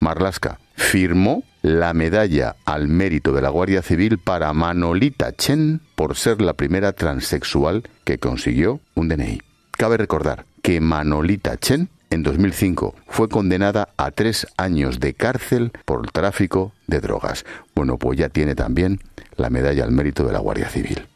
Marlaska firmó la medalla al mérito de la Guardia Civil para Manolita Chen por ser la primera transexual que consiguió un DNI. Cabe recordar que Manolita Chen en 2005 fue condenada a tres años de cárcel por tráfico de drogas. Bueno, pues ya tiene también la medalla al mérito de la Guardia Civil.